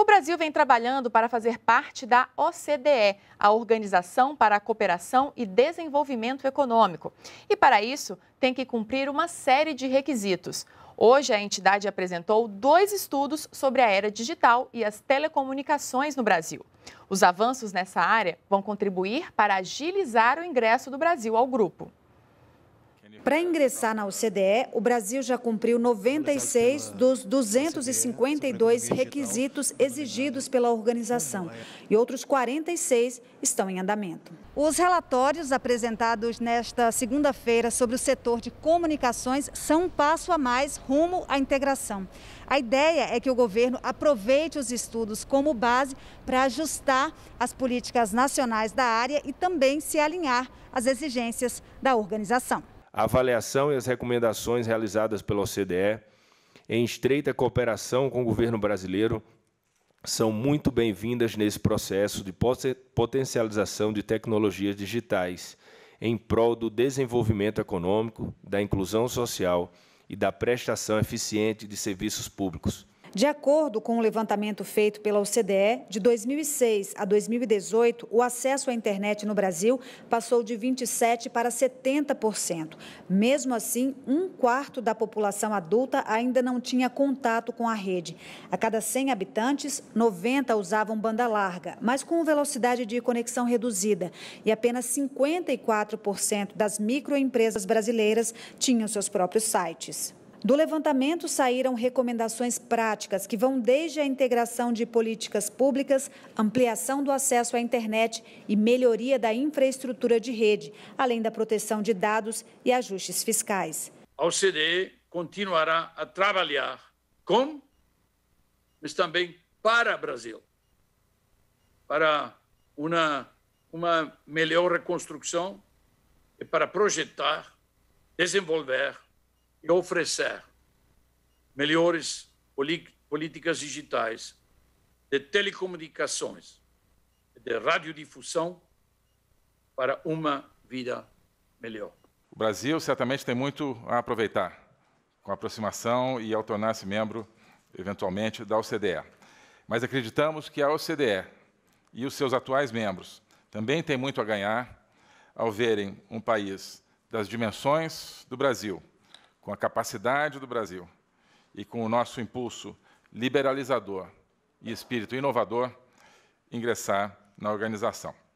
O Brasil vem trabalhando para fazer parte da OCDE, a Organização para a Cooperação e Desenvolvimento Econômico. E para isso, tem que cumprir uma série de requisitos. Hoje, a entidade apresentou dois estudos sobre a era digital e as telecomunicações no Brasil. Os avanços nessa área vão contribuir para agilizar o ingresso do Brasil ao grupo. Para ingressar na OCDE, o Brasil já cumpriu 96 dos 252 é é requisitos é exigidos pela organização e outros 46 estão em andamento. Os relatórios apresentados nesta segunda-feira sobre o setor de comunicações são um passo a mais rumo à integração. A ideia é que o governo aproveite os estudos como base para ajustar as políticas nacionais da área e também se alinhar às exigências da organização a avaliação e as recomendações realizadas pela OCDE, em estreita cooperação com o governo brasileiro, são muito bem-vindas nesse processo de potencialização de tecnologias digitais em prol do desenvolvimento econômico, da inclusão social e da prestação eficiente de serviços públicos, de acordo com o um levantamento feito pela OCDE, de 2006 a 2018, o acesso à internet no Brasil passou de 27% para 70%. Mesmo assim, um quarto da população adulta ainda não tinha contato com a rede. A cada 100 habitantes, 90 usavam banda larga, mas com velocidade de conexão reduzida. E apenas 54% das microempresas brasileiras tinham seus próprios sites. Do levantamento saíram recomendações práticas que vão desde a integração de políticas públicas, ampliação do acesso à internet e melhoria da infraestrutura de rede, além da proteção de dados e ajustes fiscais. A OCDE continuará a trabalhar com, mas também para o Brasil, para uma, uma melhor reconstrução e para projetar, desenvolver e oferecer melhores políticas digitais de telecomunicações, de radiodifusão para uma vida melhor. O Brasil certamente tem muito a aproveitar com a aproximação e ao tornar-se membro, eventualmente, da OCDE. Mas acreditamos que a OCDE e os seus atuais membros também têm muito a ganhar ao verem um país das dimensões do Brasil, com a capacidade do Brasil e com o nosso impulso liberalizador e espírito inovador, ingressar na organização.